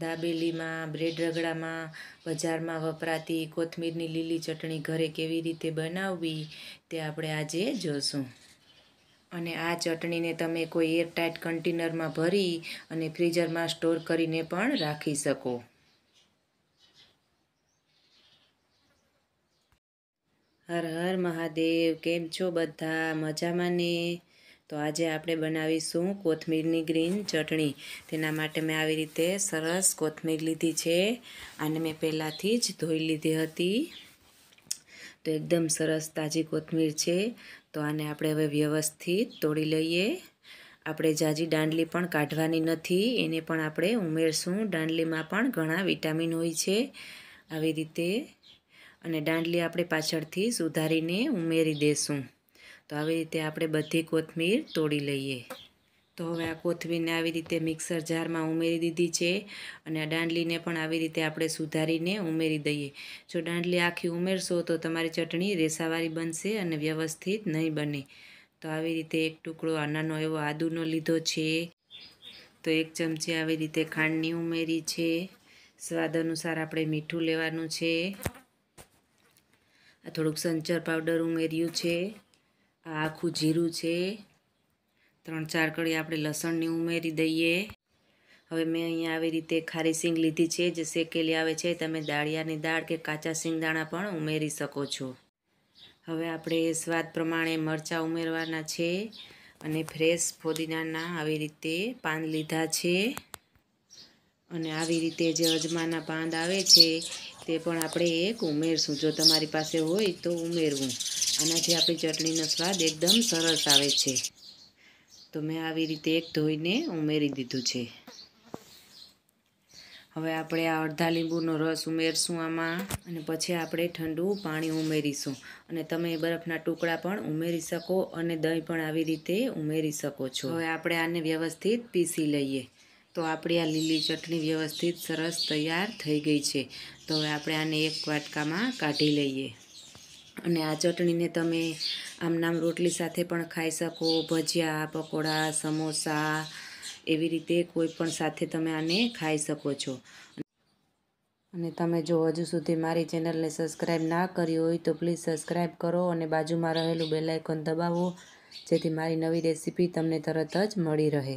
દાબેલીમાં bread રગડામાં બજારમાં વપરાતી કોથમીરની લીલી ચટણી ઘરે કેવી રીતે બનાવવી તે આપણે આજે જોશું અને આ ચટણીને તમે કોઈ એરટાઇટ કન્ટેનરમાં ભરી અને ફ્રીઝરમાં સ્ટોર કરીને પણ રાખી શકો હર હર મહાદેવ કેમ છો બધા મજામાં ને તો આજે આપણે બનાવીશું કોથમીરની ગ્રીન ચટણી તેના માટે મેં આવી રીતે સરસ કોથમીર લીધી છે આને મેં પહેલાંથી જ ધોઈ લીધી હતી તો એકદમ સરસ તાજી કોથમીર છે તો આને આપણે હવે વ્યવસ્થિત તોડી લઈએ આપણે જાજી દાંડલી પણ કાઢવાની નથી એને પણ આપણે ઉમેરશું દાંડલીમાં પણ ઘણા વિટામિન હોય છે આવી રીતે અને દાંડલી આપણે પાછળથી સુધારીને ઉમેરી દેશું તો આવી રીતે આપણે બધી કોથમીર તોડી લઈએ તો હવે આ કોથમીરને આવી રીતે મિક્સર જારમાં ઉમેરી દીધી છે અને આ દાંડલીને પણ આવી રીતે આપણે સુધારીને ઉમેરી દઈએ જો દાંડલી આખી ઉમેરશો તો તમારી ચટણી રેસાવાળી બનશે અને વ્યવસ્થિત નહીં બને તો આવી રીતે એક ટુકડો આનાનો એવો આદુનો લીધો છે તો એક ચમચી આવી રીતે ખાંડની ઉમેરી છે સ્વાદ અનુસાર આપણે મીઠું લેવાનું છે આ થોડુંક સંચર પાવડર ઉમેર્યું છે આ આખું જીરું છે ત્રણ ચાર કળી આપણે લસણની ઉમેરી દઈએ હવે મેં અહીંયા આવી રીતે ખારી સિંગ લીધી છે જે શેકેલી આવે છે તમે દાળિયાની દાળ કે કાચા સિંગદાણા પણ ઉમેરી શકો છો હવે આપણે સ્વાદ પ્રમાણે મરચાં ઉમેરવાના છે અને ફ્રેશ ફોદીનાના આવી રીતે પાન લીધા છે અને આવી રીતે જે અજમાના પાંદ આવે છે તે પણ આપણે એક ઉમેરશું જો તમારી પાસે હોય તો ઉમેરવું આનાથી આપણી ચટણીનો સ્વાદ એકદમ સરસ આવે છે તો મેં આવી રીતે એક ધોઈને ઉમેરી દીધું છે હવે આપણે આ અડધા લીંબુનો રસ ઉમેરશું આમાં અને પછી આપણે ઠંડુ પાણી ઉમેરીશું અને તમે બરફના ટુકડા પણ ઉમેરી શકો અને દહીં પણ આવી રીતે ઉમેરી શકો છો હવે આપણે આને વ્યવસ્થિત પીસી લઈએ તો આપણી આ લીલી ચટણી વ્યવસ્થિત સરસ તૈયાર થઈ ગઈ છે તો હવે આપણે આને એક વાટકામાં કાઢી લઈએ અને આ ચટણીને તમે આમ નામ રોટલી સાથે પણ ખાઈ શકો ભજીયા પકોડા સમોસા એવી રીતે કોઈ પણ સાથે તમે આને ખાઈ શકો છો અને તમે જો હજુ સુધી મારી ચેનલને સબસ્ક્રાઈબ ના કરી હોય તો પ્લીઝ સબસ્ક્રાઈબ કરો અને બાજુમાં રહેલું બેલાઇકોન દબાવો જેથી મારી નવી રેસીપી તમને તરત જ મળી રહે